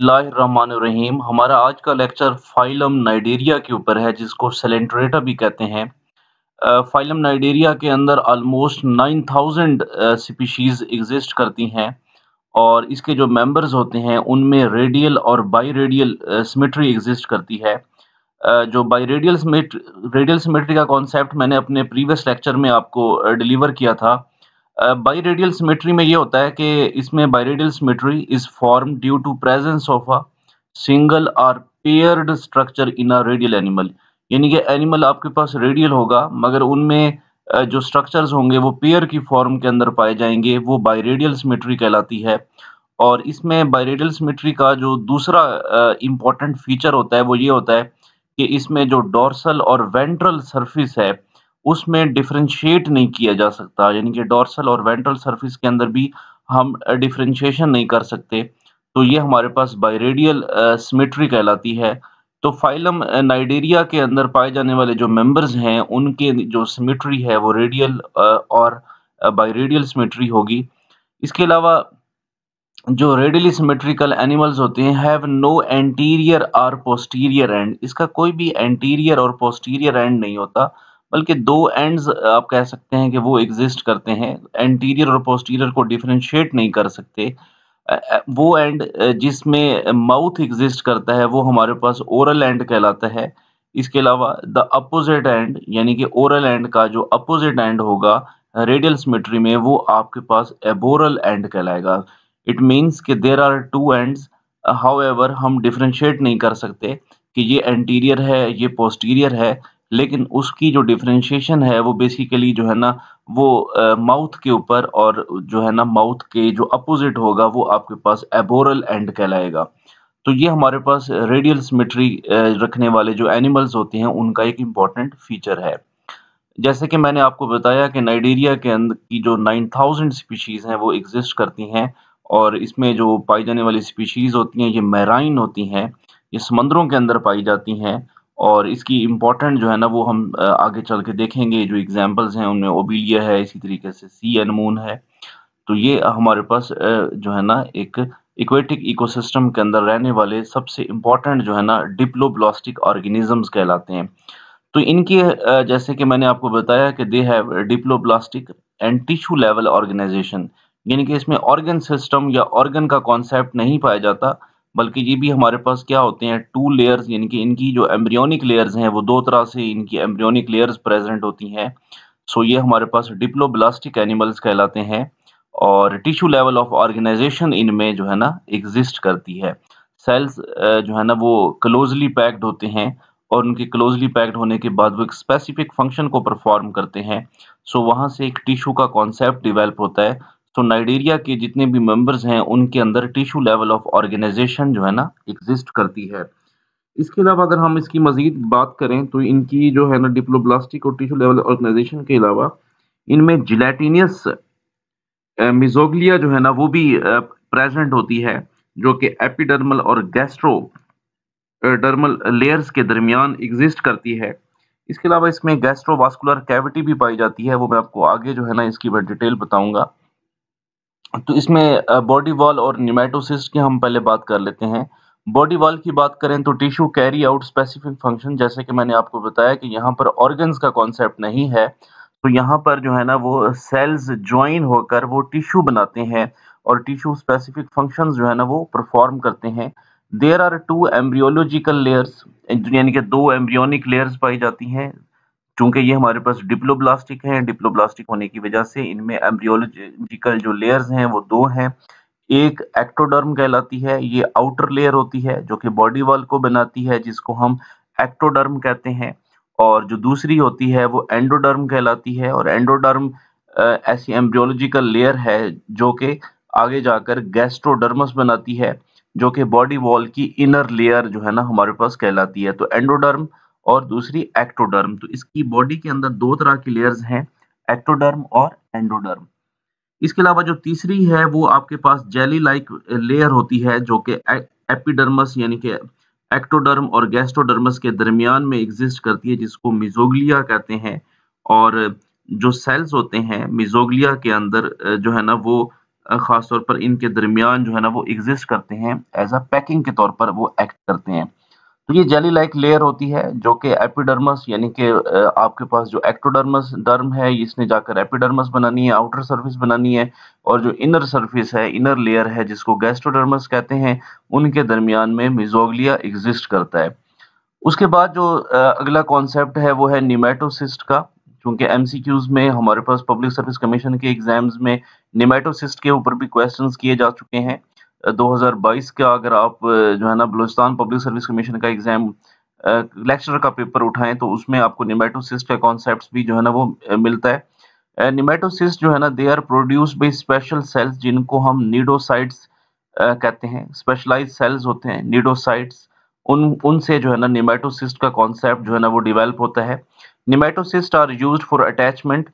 रहीम हमारा आज का लेक्चर फाइलम नाइडेरिया के ऊपर है जिसको सेलेंट्रेटा भी कहते हैं फाइलम नाइडेरिया के अंदर आलमोस्ट 9000 स्पीशीज़ एग्जिस्ट करती हैं और इसके जो मेंबर्स होते हैं उनमें रेडियल और बाई रेडियल सिमेट्री एग्जिस्ट करती है जो बाई रेडियल रेडियल सिमेट्री का कॉन्सेप्ट मैंने अपने प्रीवियस लेक्चर में आपको डिलीवर किया था बाई रेडियल सिमेट्री में ये होता है कि इसमें biradial symmetry is form due to presence of a single और paired structure in a radial animal यानी कि एनिमल आपके पास रेडियल होगा मगर उनमें जो स्ट्रक्चर्स होंगे वो पेयर की फॉर्म के अंदर पाए जाएंगे वो बाई रेडियल सिमेट्री कहलाती है और इसमें बाई रेडियल सिमेट्री का जो दूसरा इम्पॉर्टेंट फीचर होता है वो ये होता है कि इसमें जो डोर्सल और वेंट्रल सर्फिस है उसमें डिफ्रेंशिएट नहीं किया जा सकता यानी कि डोर्सल और वेंट्रल सर्फिस के अंदर भी हम डिफ्रेंशिएशन नहीं कर सकते तो ये हमारे पास बायरेडियल सिमेट्री कहलाती है तो फाइलम नाइडेरिया के अंदर पाए जाने वाले जो मेंबर्स हैं उनके जो सिमेट्री है वो रेडियल और बायरेडियल सिमेट्री होगी इसके अलावा जो रेडियली सिमेट्रिकल एनिमल्स होते हैं हैव नो एंटीरियर और पोस्टीरियर एंड इसका कोई भी एंटीरियर और पोस्टीरियर एंड नहीं होता बल्कि दो एंड्स आप कह सकते हैं कि वो एग्जिस्ट करते हैं एंटीरियर और पोस्टीरियर को डिफ्रेंशिएट नहीं कर सकते वो एंड जिसमें माउथ एग्जिस्ट करता है वो हमारे पास ओरल एंड कहलाता है इसके अलावा द अपोजिट एंड यानी कि ओरल एंड का जो अपोजिट एंड होगा रेडियल सिमेट्री में वो आपके पास एबोरल एंड कहलाएगा इट मीन्स कि there are two ends how हम डिफ्रेंशिएट नहीं कर सकते कि ये एंटीरियर है ये पोस्टीरियर है लेकिन उसकी जो डिफ्रेंशिएशन है वो बेसिकली जो है ना वो माउथ के ऊपर और जो है ना माउथ के जो अपोजिट होगा वो आपके पास एबोरल एंड कहलाएगा तो ये हमारे पास रेडियल सिमेट्री रखने वाले जो एनिमल्स होते हैं उनका एक इम्पॉर्टेंट फीचर है जैसे कि मैंने आपको बताया कि नाइडेरिया के अंदर की जो 9000 स्पीशीज़ हैं वो एग्जिस्ट करती हैं और इसमें जो पाई जाने वाली स्पीशीज़ होती हैं ये मैराइन होती हैं ये समंदरों के अंदर पाई जाती हैं और इसकी इम्पोर्टेंट जो है ना वो हम आगे चल के देखेंगे जो एग्जाम्पल्स हैं उनमें ओबिलिया है इसी तरीके से सी एनमून है तो ये हमारे पास जो है ना एक इक्वेटिक इकोसिस्टम के अंदर रहने वाले सबसे इम्पॉर्टेंट जो है ना डिप्लोब्लास्टिक ऑर्गेनिजम्स कहलाते हैं तो इनके जैसे कि मैंने आपको बताया कि they have diploblastic and tissue level organization यानी कि इसमें ऑर्गन सिस्टम या ऑर्गन का कॉन्सेप्ट नहीं पाया जाता बल्कि ये भी हमारे पास क्या होते हैं टू लेयर्स यानी कि इनकी जो एम्ब्रियोनिक लेयर्स हैं वो दो तरह से इनकी एम्ब्रियोनिक लेयर्स प्रेजेंट होती हैं सो ये हमारे पास डिप्लोब्लास्टिक एनिमल्स कहलाते हैं और टिश्यू लेवल ऑफ ऑर्गेनाइजेशन इनमें जो है ना एग्जिस्ट करती है सेल्स जो है ना वो क्लोजली पैक्ड होते हैं और उनके क्लोजली पैक्ड होने के बाद वो एक स्पेसिफिक फंक्शन को परफॉर्म करते हैं सो so, वहाँ से एक टिश्यू का कॉन्सेप्ट डिवेल्प होता है सो तो नाइडेरिया के जितने भी मेंबर्स हैं उनके अंदर टिशू लेवल ऑफ ऑर्गेनाइजेशन जो है ना एग्जिस्ट करती है इसके अलावा अगर हम इसकी मजीद बात करें तो इनकी जो है ना डिप्लोब्लास्टिक और टिशू लेवल ऑर्गेनाइजेशन के अलावा इनमें जिलेटिनियस मिजोगलिया जो है ना वो भी प्रेजेंट होती है जो कि एपिडर्मल और गैस्ट्रो डर्मल लेयर्स के दरमियान एग्जिस्ट करती है इसके अलावा इसमें गैस्ट्रोवास्कुलर कैविटी भी पाई जाती है वो मैं आपको आगे जो है ना इसकी डिटेल बताऊंगा तो इसमें बॉडी वॉल और निमेटोसिस्ट की हम पहले बात कर लेते हैं बॉडी वॉल की बात करें तो tissue carry out specific function जैसे कि मैंने आपको बताया कि यहाँ पर ऑर्गन्स का कॉन्सेप्ट नहीं है तो यहाँ पर जो है ना वो सेल्स ज्वाइन होकर वो टिश्यू बनाते हैं और टिश्यू स्पेसिफिक फंक्शन जो है ना वो परफॉर्म करते हैं there are two embryological layers यानी कि दो एम्ब्रियोनिक लेयर्स पाई जाती हैं चूंकि ये हमारे पास डिप्लोब्लास्टिक हैं डिप्लोब्लास्टिक होने की वजह से इनमें एम्ब्रियोलॉजिकल जो लेयर्स हैं वो दो हैं एक एक्टोडर्म कहलाती है ये आउटर लेयर होती है जो कि बॉडी वॉल को बनाती है जिसको हम एक्टोडर्म कहते हैं और जो दूसरी होती है वो एंडोडर्म कहलाती है और एंडोडर्म ऐसी एम्ब्रियोलॉजिकल लेयर है जो कि आगे जाकर गैस्ट्रोडर्मस बनाती है जो कि बॉडी वॉल की इनर लेयर जो है ना हमारे पास कहलाती है तो एंडोडर्म और दूसरी एक्टोडर्म तो इसकी बॉडी के अंदर दो तरह की लेयर्स हैं एक्टोडर्म और एंडोडर्म इसके अलावा जो तीसरी है वो आपके पास जेली लाइक लेयर होती है जो कि एपिडर्मस e- यानी कि एक्टोडर्म और गैस्ट्रोडर्मस के दरमियान में एग्जिस्ट करती है जिसको मिजोगलिया कहते हैं और जो सेल्स होते हैं मिजोगलिया के अंदर जो है ना वो खासतौर पर इनके दरमियान जो है ना वो एग्जिस्ट करते हैं एज अ पैकिंग के तौर पर वो एक्ट करते हैं ये जेली लाइक लेयर होती है जो कि एपिडर्मस यानी कि आपके पास जो एक्टोडर्मस डर्म है इसने जाकर एपिडर्मस बनानी है आउटर सर्फिस बनानी है और जो इनर सर्फिस है इनर लेयर है जिसको गैस्ट्रोडर्मस कहते हैं उनके दरमियान में मिजोगलिया एग्जिस्ट करता है उसके बाद जो अगला कॉन्सेप्ट है वो है निमेटोसिस्ट का क्योंकि एमसीक्यूज में हमारे पास पब्लिक सर्विस कमीशन के एग्जाम्स में निमेटोसिस्ट के ऊपर भी क्वेश्चंस किए जा चुके हैं 2022 का अगर आप जो है ना बलोचिस्तान पब्लिक सर्विस कमीशन का एग्ज़ाम लेक्चर का पेपर उठाएं तो उसमें आपको निमेटोसिस्ट का कॉन्सेप्ट भी जो है ना वो मिलता है निमेटोसिस्ट जो है ना they are produce by special cells जिनको हम नीडोसाइट्स कहते हैं स्पेशलाइज सेल्स होते हैं नीडोसाइट्स उन उनसे जो है ना निमेटोसिस्ट का कॉन्सेप्ट जो है ना वो डिवेल्प होता है nematocyst are use for attachment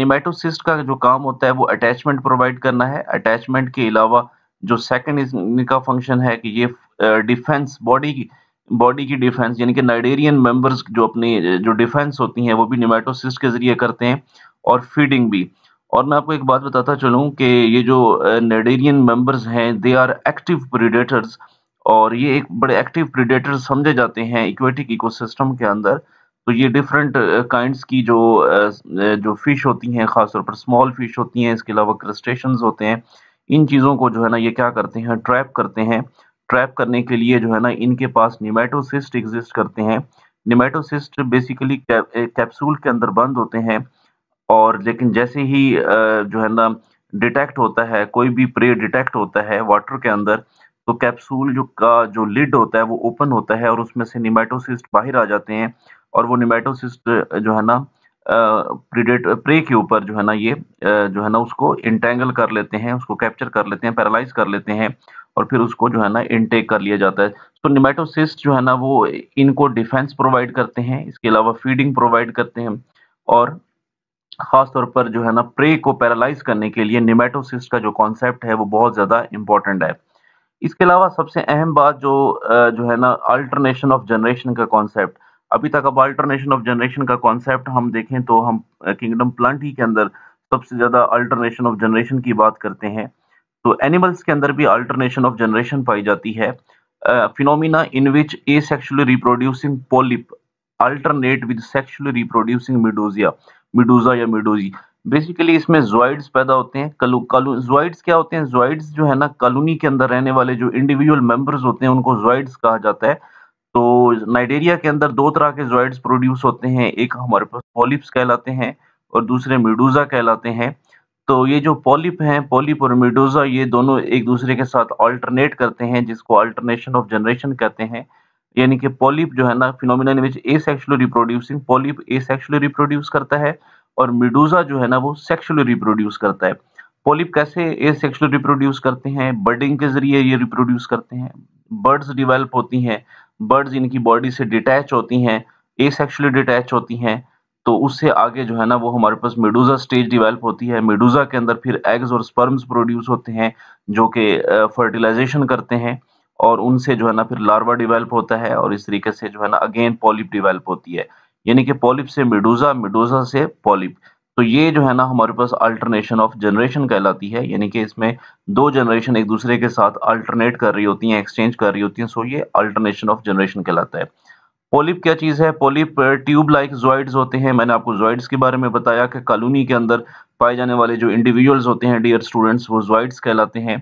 nematocyst का जो काम होता है वो अटैचमेंट प्रोवाइड करना है अटैचमेंट के अलावा जो सेकंड इनका फंक्शन है कि ये डिफेंस बॉडी की बॉडी की डिफेंस यानी कि नाइडेरियन मेंबर्स जो अपनी जो डिफेंस होती हैं वो भी निमेटोसिस्ट के ज़रिए करते हैं और फीडिंग भी और मैं आपको एक बात बताता चलूँ कि ये जो नाइडेरियन मेंबर्स हैं दे आर एक्टिव प्रीडेटर्स और ये एक बड़े एक्टिव प्रीडेटर्स समझे जाते हैं इक्वेटिक इको के अंदर तो ये डिफरेंट काइंड की जो जो फिश होती हैं ख़ासतौर पर स्मॉल फिश होती हैं इसके अलावा क्रस्टेशन होते हैं इन चीज़ों को जो है ना ये क्या करते हैं ट्रैप करते हैं ट्रैप करने के लिए जो है ना इनके पास निमेटोसिस्ट एग्जिस्ट करते हैं निमेटोसिस्ट बेसिकली कैप्सूल के अंदर बंद होते हैं और लेकिन जैसे ही जो है ना डिटेक्ट होता है कोई भी प्रे डिटेक्ट होता है वाटर के अंदर तो कैप्सूल जो का जो लिड होता है वो ओपन होता है और उसमें से निमेटोसिस्ट बाहर आ जाते हैं और वो निमेटोसिस्ट जो है ना प्रीडेट प्रे के ऊपर जो है ना ये जो है ना उसको इंटेंगल कर लेते हैं उसको कैप्चर कर लेते हैं पैरालाइज कर लेते हैं और फिर उसको जो है ना इनटेक कर लिया जाता है तो निमेटोसिस्ट जो है ना वो इनको डिफेंस प्रोवाइड करते हैं इसके अलावा फीडिंग प्रोवाइड करते हैं और खास तौर पर जो है ना प्रे को पैरालाइज करने के लिए निमेटोसिस्ट का जो कॉन्सेप्ट है वो बहुत ज़्यादा इंपॉर्टेंट है इसके अलावा सबसे अहम बात जो जो है ना अल्टरनेशन ऑफ जनरेशन का कॉन्सेप्ट अभी तक अब अल्टरनेशन ऑफ जनरेशन का कॉन्सेप्ट हम देखें तो हम किंगडम प्लांट ही के अंदर सबसे ज़्यादा अल्टरनेशन ऑफ जनरेशन की बात करते हैं तो एनिमल्स के अंदर भी अल्टरनेशन ऑफ जनरेशन पाई जाती है phenomena in which asexually reproducing polyp alternate with sexually reproducing medusae medusa या मिडोजी बेसिकली इसमें जॉइड्स पैदा होते हैं कलू कलू जोइड्स क्या होते हैं जोइड्स जो है ना कॉलोनी के अंदर रहने वाले जो इंडिविजुअल मेंबर्स होते हैं उनको जॉइड्स कहा जाता है तो नाइटेरिया के अंदर दो तरह के जॉइड्स प्रोड्यूस होते हैं एक हमारे पास पॉलिप्स कहलाते हैं और दूसरे मिडोजा कहलाते हैं तो ये जो पॉलिप हैं पॉलिप और मिडोजा ये दोनों एक दूसरे के साथ अल्टरनेट करते हैं जिसको अल्टरनेशन ऑफ जनरेशन कहते हैं यानी कि पॉलिप जो है ना phenomenon which asexual reproducing polyp asexual reproduce करता है और मिडोजा जो है ना वो सेक्शुअल रिप्रोड्यूस करता है पॉलिप कैसे ए सेक्शुअल रिप्रोड्यूस करते हैं बर्डिंग के जरिए ये रिप्रोड्यूस करते हैं बर्ड्स डिवेल्प होती हैं बर्ड्स इनकी बॉडी से डिटैच होती हैं ए सेक्शुअली डिटैच होती हैं तो उससे आगे जो है ना वो हमारे पास मेडूजा स्टेज डिवेल्प होती है मेडूजा के अंदर फिर एग्स और स्पर्म्स प्रोड्यूस होते हैं जो कि फर्टिलाइजेशन करते हैं और उनसे जो है ना फिर लार्वा डिवेल्प होता है और इस तरीके से जो है ना अगेन पॉलिप डिवेल्प होती है यानी कि पॉलिप से मेडूजा मेडूजा से पॉलिप तो ये जो है ना हमारे पास अल्टरनेशन ऑफ जनरेशन कहलाती है यानी कि इसमें दो जनरेशन एक दूसरे के साथ अल्टरनेट कर रही होती हैं एक्सचेंज कर रही होती हैं सो ये अल्टरनेशन ऑफ जनरेशन कहलाता है पोलिप क्या चीज़ है पोलिप ट्यूब लाइक जॉइड्स होते हैं मैंने आपको जॉइड्स के बारे में बताया कि कॉलोनी के अंदर पाए जाने वाले जो इंडिविजुअल्स होते हैं डियर स्टूडेंट्स वो जॉइड्स कहलाते हैं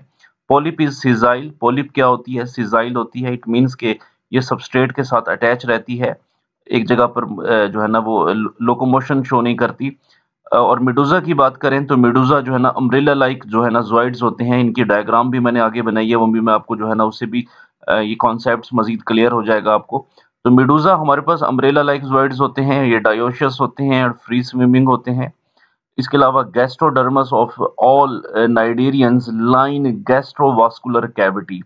पोलिप इज सिजाइल पोलिप क्या होती है सिजाइल होती है इट मीन्स के ये सबस्ट्रेट के साथ अटैच रहती है एक जगह पर uh, जो है ना वो लोकोमोशन शो नहीं करती और मेडोजा की बात करें तो मेडोजा जो है ना अम्ब्रेला लाइक जो है ना जोइड्स होते हैं इनकी डायग्राम भी मैंने आगे बनाई है वो भी मैं आपको जो है ना उससे भी ये कॉन्सेप्ट मजीद क्लियर हो जाएगा आपको तो मेडोजा हमारे पास अम्ब्रेला लाइक जोइड्स होते हैं ये डायोशस होते हैं और फ्री स्विमिंग होते हैं इसके अलावा gastrodermis of all cnidarians line gastrovascular cavity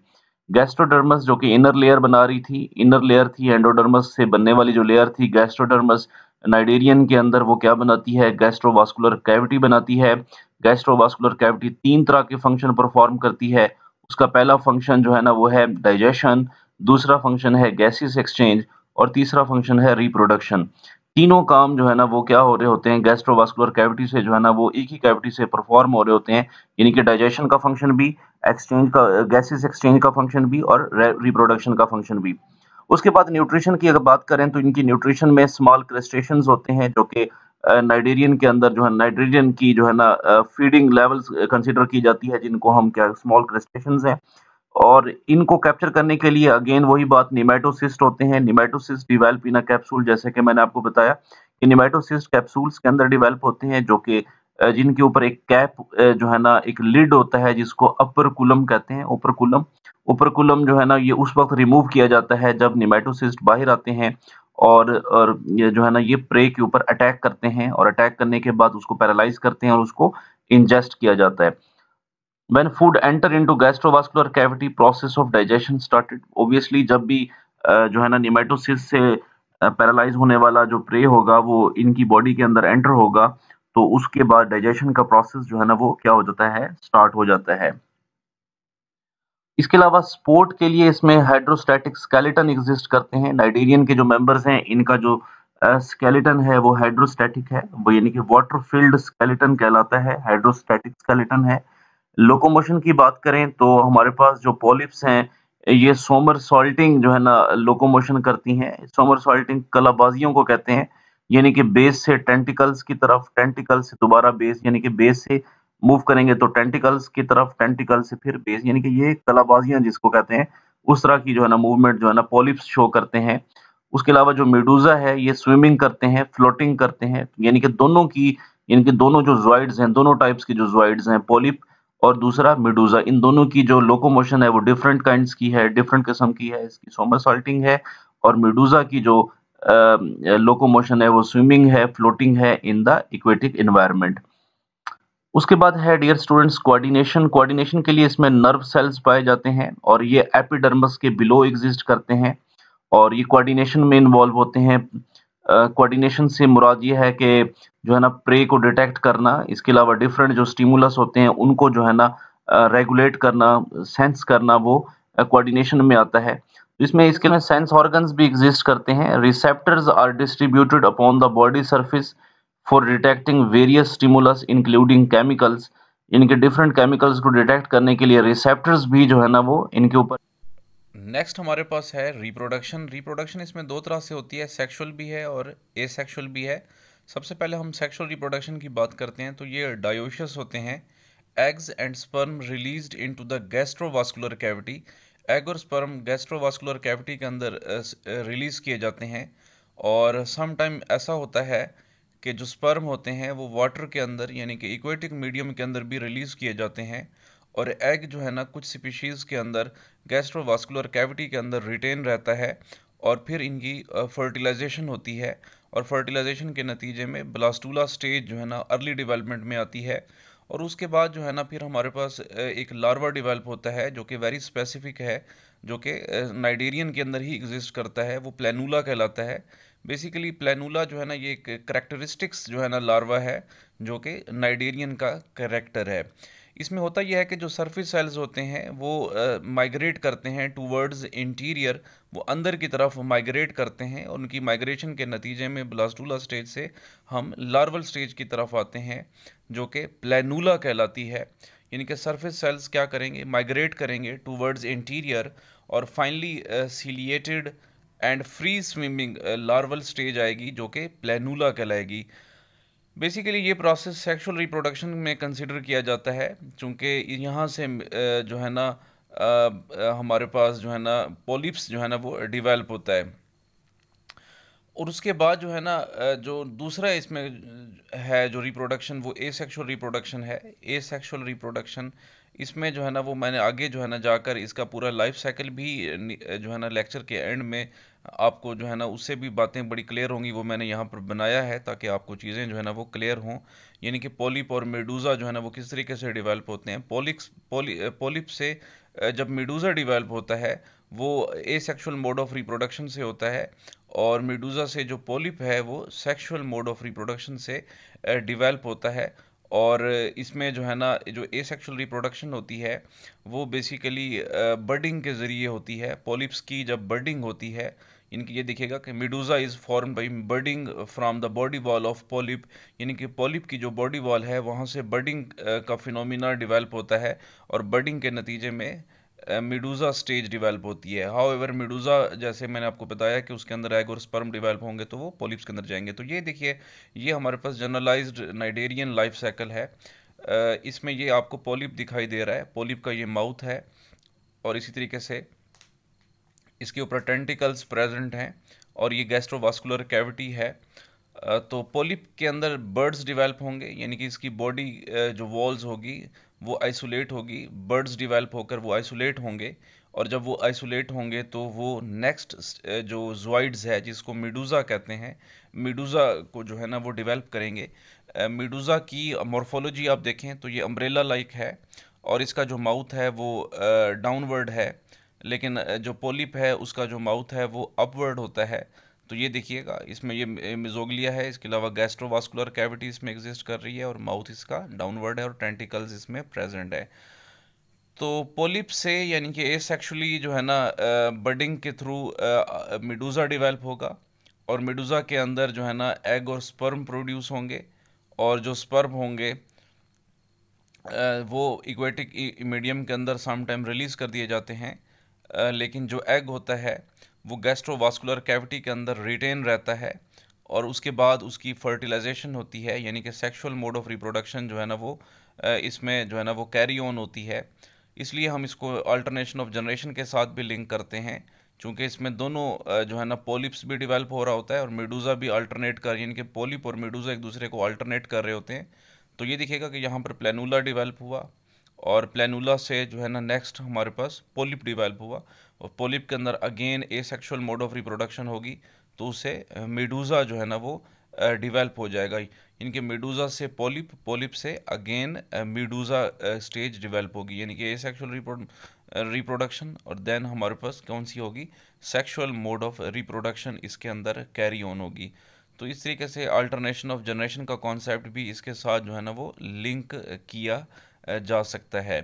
gastrodermis जो कि इनर लेयर बना रही थी इनर लेयर थी एंडोडर्मस से बनने वाली जो लेयर थी गैस्ट्रोडर्मस नाइडेरियन के अंदर वो क्या बनाती है गैस्ट्रोवास्कुलर कैविटी बनाती है गैस्ट्रोवास्कुलर कैविटी तीन तरह के फंक्शन परफॉर्म करती है उसका पहला फंक्शन जो है ना वो है डाइजेशन दूसरा फंक्शन है गैसेस एक्सचेंज और तीसरा फंक्शन है रिप्रोडक्शन तीनों काम जो है ना वो क्या हो रहे होते हैं गैस्ट्रोवास्कुलर कैविटी से जो है ना वो एक ही कैविटी से परफॉर्म हो रहे होते हैं यानी कि डाइजेशन का फंक्शन भी एक्सचेंज का गैसेस एक्सचेंज का फंक्शन भी और रिप्रोडक्शन का फंक्शन भी उसके बाद न्यूट्रिशन की अगर बात करें तो इनकी न्यूट्रिशन में स्मॉल क्रस्टेशन होते हैं जो कि नाइडेरियन के अंदर जो है नाइट्रोजन की जो है ना फीडिंग लेवल्स कंसिडर की जाती है जिनको हम क्या स्मॉल क्रस्टेशन हैं और इनको कैप्चर करने के लिए अगेन वही बात निमेटोसिस्ट होते हैं निमेटोसिस्ट डिवेल्प इन कैप्सूल जैसे कि मैंने आपको बताया कि निमेटोसिस्ट कैप्सूल्स के अंदर डिवेल्प होते हैं जो कि जिनके ऊपर एक कैप जो है ना एक लिड होता है जिसको अपर कुलम कहते हैं ऊपर कुलम ओपरकुलम जो है ना ये उस वक्त रिमूव किया जाता है जब निमेटोसिस्ट बाहर आते हैं और, और ये जो है ना ये प्रे के ऊपर अटैक करते हैं और अटैक करने के बाद उसको पैरालाइज करते हैं और उसको इंजेस्ट किया जाता है food enter into gastrovascular cavity process of digestion started obviously जब भी जो है ना निमेटोसिस से पैरालाइज होने वाला जो प्रे होगा वो इनकी बॉडी के अंदर एंटर होगा तो उसके बाद डाइजेशन का प्रोसेस जो है ना वो क्या हो जाता है स्टार्ट हो जाता है इसके अलावा स्पोर्ट के लिए इसमें हाइड्रोस्टैटिक स्केलेटन एग्जिस्ट करते हैं नाइडेरियन के जो मेंबर्स हैं इनका जो स्केलेटन uh, है वो हाइड्रोस्टैटिक है वो यानी कि वाटर फील्ड स्केलेटन कहलाता है हाइड्रोस्टैटिक स्केलेटन है लोकोमोशन की बात करें तो हमारे पास जो पॉलिप्स हैं ये सोमर सॉल्टिंग जो है ना लोकोमोशन करती हैं सोमर सॉल्टिंग कलाबाजियों को कहते हैं यानी कि बेस से टेंटिकल्स की तरफ टेंटिकल से दोबारा बेस यानी कि बेस से मूव करेंगे तो टेंटिकल्स की तरफ टेंटिकल से फिर बेस यानी कि ये कलाबाजियां जिसको कहते हैं उस तरह की जो है ना मूवमेंट जो है ना पॉलिप्स शो करते हैं उसके अलावा जो मेडूजा है ये स्विमिंग करते हैं फ्लोटिंग करते हैं यानी कि दोनों की इनके दोनों जो ज्वाइड्स हैं दोनों टाइप्स के जो ज्वाइड्स हैं पॉलिप और दूसरा मेडूजा इन दोनों की जो लोकोमोशन है वो डिफरेंट काइंड की है डिफरेंट किस्म की है इसकी सोमरसॉल्टिंग है और मेडूजा की जो लोकोमोशन है वो स्विमिंग है फ्लोटिंग है इन द इक्वेटिक इन्वायरमेंट उसके बाद है डियर स्टूडेंट्स कोऑर्डिनेशन कोऑर्डिनेशन के लिए इसमें नर्व सेल्स पाए जाते हैं और ये एपिडर्मस के बिलो एग्जिस्ट करते हैं और ये कोऑर्डिनेशन में इन्वॉल्व होते हैं कोऑर्डिनेशन uh, से मुराद ये है कि जो है ना प्रे को डिटेक्ट करना इसके अलावा डिफरेंट जो स्टिमुलस होते हैं उनको जो है ना रेगुलेट uh, करना सेंस करना वो कोऑर्डिनेशन uh, में आता है तो इसमें इसके लिए सेंस ऑर्गन्स भी एग्जिस्ट करते हैं receptors are distributed upon the body surface for detecting various stimulus including chemicals इनके डिफरेंट केमिकल्स को डिटेक्ट करने के लिए रिसेप्टर्स भी जो है ना वो इनके ऊपर नेक्स्ट हमारे पास है रिप्रोडक्शन रिप्रोडक्शन इसमें दो तरह से होती है सेक्सुअल भी है और एसेक्सुअल भी है सबसे पहले हम सेक्सुअल रिप्रोडक्शन की बात करते हैं तो ये डायोशियस होते हैं eggs and sperm release into the gastrovascular cavity egg और स्पर्म गैस्ट्रोवास्कुलर कैविटी के अंदर रिलीज़ किए जाते हैं और समाइम ऐसा होता है के जो स्पर्म होते हैं वो वाटर के अंदर यानी कि इक्वेटिक मीडियम के अंदर भी रिलीज़ किए जाते हैं और एग जो है ना कुछ स्पीशीज़ के अंदर गैस्ट्रोवास्कुलर कैविटी के अंदर रिटेन रहता है और फिर इनकी फर्टिलाइजेशन होती है और फर्टिलाइजेशन के नतीजे में ब्लास्टूला स्टेज जो है ना अर्ली डेवलपमेंट में आती है और उसके बाद जो है ना फिर हमारे पास एक लार्वा डिवेल्प होता है जो कि वेरी स्पेसिफिक है जो कि नाइडेरियन के अंदर ही एग्जिस्ट करता है वो प्लानूला कहलाता है बेसिकली प्लानूला जो है ना ये एक करेक्टरिस्टिक्स जो है ना लार्वा है जो कि नाइडेरियन का करेक्टर है इसमें होता यह है कि जो सरफेस सेल्स होते हैं वो माइग्रेट uh, करते हैं टूवर्ड्स इंटीरियर वो अंदर की तरफ माइग्रेट करते हैं और उनकी माइग्रेशन के नतीजे में ब्लास्टूला स्टेज से हम लार्वल स्टेज की तरफ आते हैं जो कि प्लानूला कहलाती है यानी कि सरफेस सेल्स क्या करेंगे माइग्रेट करेंगे टूवर्ड्स इंटीरियर और finally ciliated and free swimming larval stage आएगी जो कि प्लानूला कहलाएगी बेसिकली ये प्रोसेस सेक्सुअल रिप्रोडक्शन में कंसिडर किया जाता है चूँकि यहाँ से जो है ना हमारे पास जो है ना पोलिप्स जो है ना वो डिवेल्प होता है और उसके बाद जो है ना जो दूसरा इसमें है जो रिप्रोडक्शन वो ए सेक्शुअल रिप्रोडक्शन है ए सेक्शुअल रिप्रोडक्शन इसमें जो है ना वो मैंने आगे जो है ना जाकर इसका पूरा लाइफ साइकिल भी जो है ना लेक्चर के एंड में आपको जो है ना उससे भी बातें बड़ी क्लियर होंगी वो मैंने यहाँ पर बनाया है ताकि आपको चीज़ें जो है ना वो क्लियर हों यानी कि पोलिप और मेडूज़ा जो है ना वो किस तरीके से डिवेल्प होते हैं पोलिक्स पोली पॉलिप से जब मेडूज़ा डिवेल्प होता है वो asexual mode of reproduction से होता है और मेडूज़ा से जो पोलिप है वो सेक्शुअल मोड ऑफ रिप्रोडक्शन से डिवेल्प होता है और इसमें जो है ना जो एसेक्सुअल रिप्रोडक्शन होती है वो बेसिकली बर्डिंग के ज़रिए होती है पॉलिप्स की जब बर्डिंग होती है यानी कि ये देखिएगा कि medusa is form by budding from the body wall of polyp यानी कि पॉलिप की जो बॉडी वॉल है वहाँ से बर्डिंग का फिनोमिना डिवेलप होता है और बर्डिंग के नतीजे में मिडूजा स्टेज डिवेल्प होती है हाउ एवर मिडूजा जैसे मैंने आपको बताया कि उसके अंदर एग और स्पर्म डिवेल्प होंगे तो वो पोलिप्स के अंदर जाएंगे तो ये देखिए ये हमारे पास जनरलाइज्ड नाइडेरियन लाइफ साइकिल है इसमें ये आपको पोलिप दिखाई दे रहा है पोलिप का ये माउथ है और इसी तरीके से इसके ऊपर टेंटिकल्स प्रेजेंट हैं और ये गैस्ट्रोवास्कुलर कैविटी है तो पोलिप के अंदर बर्ड्स डिवेल्प होंगे यानी कि इसकी बॉडी जो वॉल्स होगी वो आइसोलेट होगी बर्ड्स डिवेल्प होकर वो आइसोलेट होंगे और जब वो आइसोलेट होंगे तो वो नेक्स्ट जो जोइड्स है जिसको मिडूज़ा कहते हैं मिडूज़ा को जो है ना वो डिवेल्प करेंगे मिडूज़ा की मॉर्फोलॉजी आप देखें तो ये अम्ब्रेला लाइक है और इसका जो माउथ है वो डाउनवर्ड है लेकिन जो पोलिप है उसका जो माउथ है वो अपवर्ड होता है तो ये देखिएगा इसमें ये मिजोगलिया है इसके अलावा गैस्ट्रोवास्कुलर कैविटी इसमें एग्जिस्ट कर रही है और माउथ इसका डाउनवर्ड है और टेंटिकल्स इसमें प्रेजेंट है तो पोलिप से यानी कि एसेक्सुअली जो है ना बर्डिंग के थ्रू मिडूज़ा डिवेल्प होगा और मिडूज़ा के अंदर जो है ना एग और स्पर्म प्रोड्यूस होंगे और जो स्पर्म होंगे वो इक्वेटिक मीडियम e, के अंदर सम टाइम रिलीज़ कर दिए जाते हैं लेकिन जो एग होता है वो गैस्ट्रोवास्कुलर कैविटी के अंदर रिटेन रहता है और उसके बाद उसकी फर्टिलाइजेशन होती है यानी कि सेक्सुअल मोड ऑफ रिप्रोडक्शन जो है ना वो इसमें जो है ना वो कैरी ऑन होती है इसलिए हम इसको अल्टरनेशन ऑफ जनरेशन के साथ भी लिंक करते हैं चूँकि इसमें दोनों जो है ना पोलिप्स भी डिवेल्प हो रहा होता है और मेडूज़ा भी अल्टरनेट कर यानी कि पोलिप और मेडूज़ा एक दूसरे को अल्टरनेट कर रहे होते हैं तो ये दिखेगा कि यहाँ पर प्लानूला डिवेल्प हुआ और प्लानूला से जो है ना नेक्स्ट हमारे पास पोलिप डिवेल्प हुआ और पोलिप के अंदर again asexual mode of reproduction होगी तो उसे मेडूज़ा जो है ना वो डिवेल्प हो जाएगा इनके मेडूज़ा से पोलिप पोलिप से अगेन मेडूज़ा स्टेज डिवेल्प होगी यानी कि ए सेक्शुअल रिप्रोडक्शन और देन हमारे पास कौन सी होगी सेक्शुअल मोड ऑफ रिप्रोडक्शन इसके अंदर कैरी ऑन होगी तो इस तरीके से अल्टरनेशन ऑफ जनरेशन का कॉन्सेप्ट भी इसके साथ जो है ना वो लिंक किया जा सकता है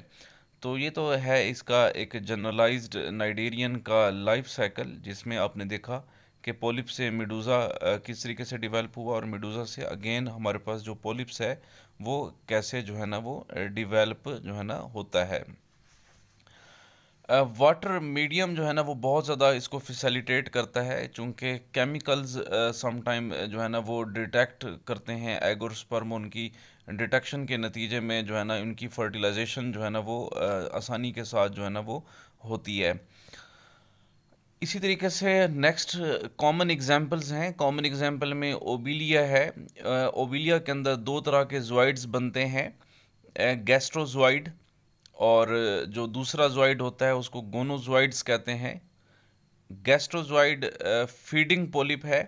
तो ये तो है इसका एक जनरलाइज्ड नाइडेरियन का लाइफ साइकिल जिसमें आपने देखा कि पोलिप से मिडूज़ा किस तरीके से डिवेल्प हुआ और मिडूज़ा से अगेन हमारे पास जो पोलिप्स है वो कैसे जो है ना वो डिवेल्प जो है ना होता है वाटर मीडियम जो है ना वो बहुत ज़्यादा इसको फैसिलिटेट करता है चूँकि केमिकल्स समटाइम जो है ना वो डिटेक्ट करते हैं एग उनकी डिटेक्शन के नतीजे में जो है ना उनकी फर्टिलाइजेशन जो है ना वो आसानी के साथ जो है ना वो होती है इसी तरीके से नेक्स्ट कॉमन एग्जांपल्स हैं कॉमन एग्जांपल में ओबिलिया है ओबिलिया के अंदर दो तरह के जोइड्स बनते हैं गैस्ट्रोजोइड और जो दूसरा ज्वाइड होता है उसको गोनोजॉइड्स कहते हैं गैस्ट्रोजॉइड फीडिंग पोलिप है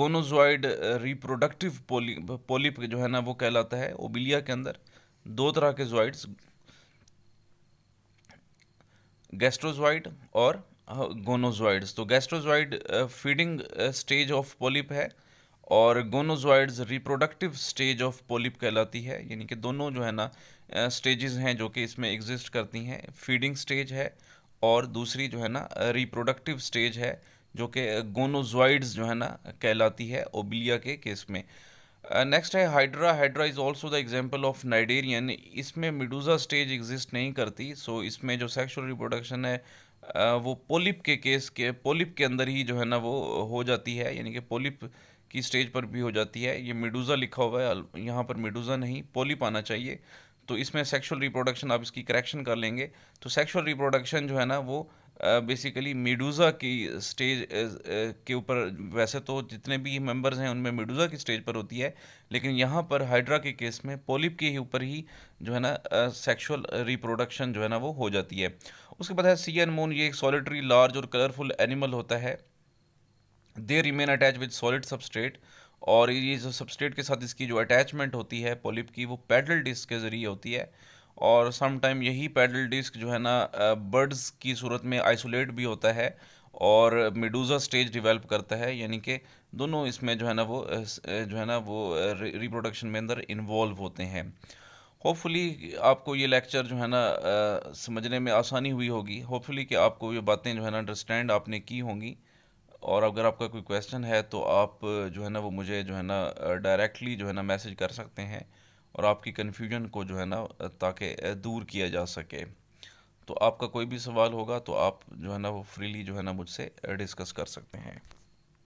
गोनोजॉइड रिप्रोडक्टिव पोली पोलिप जो है ना वो कहलाता है ओबिलिया के अंदर दो तरह के जॉइड्स गैस्ट्रोजॉइड और गोनोजॉइड्स तो gastrozooid feeding stage of polyp है और gonozooids reproductive stage of polyp कहलाती है यानी कि दोनों जो है ना स्टेजेस हैं जो कि इसमें एग्जिस्ट करती हैं फीडिंग स्टेज है और दूसरी जो है ना रिप्रोडक्टिव स्टेज है जो कि गोनोजॉइड्स जो है ना कहलाती है ओबिलिया के केस में नेक्स्ट uh, है hydra hydra is also the example of cnidarian इसमें मिडूज़ा स्टेज एग्जिस्ट नहीं करती सो so इसमें जो सेक्शुअल रिप्रोडक्शन है वो पोलिप के केस के पोलिप के अंदर ही जो है ना वो हो जाती है यानी कि पोलिप की स्टेज पर भी हो जाती है ये मेडूज़ा लिखा हुआ है यहाँ पर मेडूज़ा नहीं पोलिप आना चाहिए तो इसमें सेक्सुअल रिप्रोडक्शन आप इसकी करेक्शन कर लेंगे तो सेक्सुअल रिप्रोडक्शन जो है ना वो बेसिकली मेडूज़ा की स्टेज के ऊपर वैसे तो जितने भी मेंबर्स हैं उनमें मेडूज़ा की स्टेज पर होती है लेकिन यहाँ पर हाइड्रा के केस में पोलिप के ऊपर ही जो है ना सेक्सुअल रिप्रोडक्शन जो है ना वो हो जाती है उसके बाद है सी एन मोन ये एक सॉलिटरी लार्ज और कलरफुल एनिमल होता है they remain attach with solid substrate और ये जो सबस्ट्रेट के साथ इसकी जो अटैचमेंट होती है पोलिप की वो पैडल डिस्क के ज़रिए होती है और समटाइम यही पैडल डिस्क जो है ना बर्ड्स की सूरत में आइसोलेट भी होता है और मेडूजा स्टेज डिवेल्प करता है यानी कि दोनों इसमें जो है ना वो जो है ना वो रिप्रोडक्शन में अंदर इन्वॉल्व होते हैं होपफुली आपको ये लेक्चर जो है ना आ, समझने में आसानी हुई होगी होपफुली कि आपको ये बातें जो है ना अंडरस्टैंड आपने की होंगी और अगर आपका कोई क्वेश्चन है तो आप जो है ना वो मुझे जो है ना डायरेक्टली जो है ना मैसेज कर सकते हैं और आपकी कन्फ्यूजन को जो है ना ताकि दूर किया जा सके तो आपका कोई भी सवाल होगा तो आप जो है ना वो फ्रीली जो है ना मुझसे डिस्कस कर सकते हैं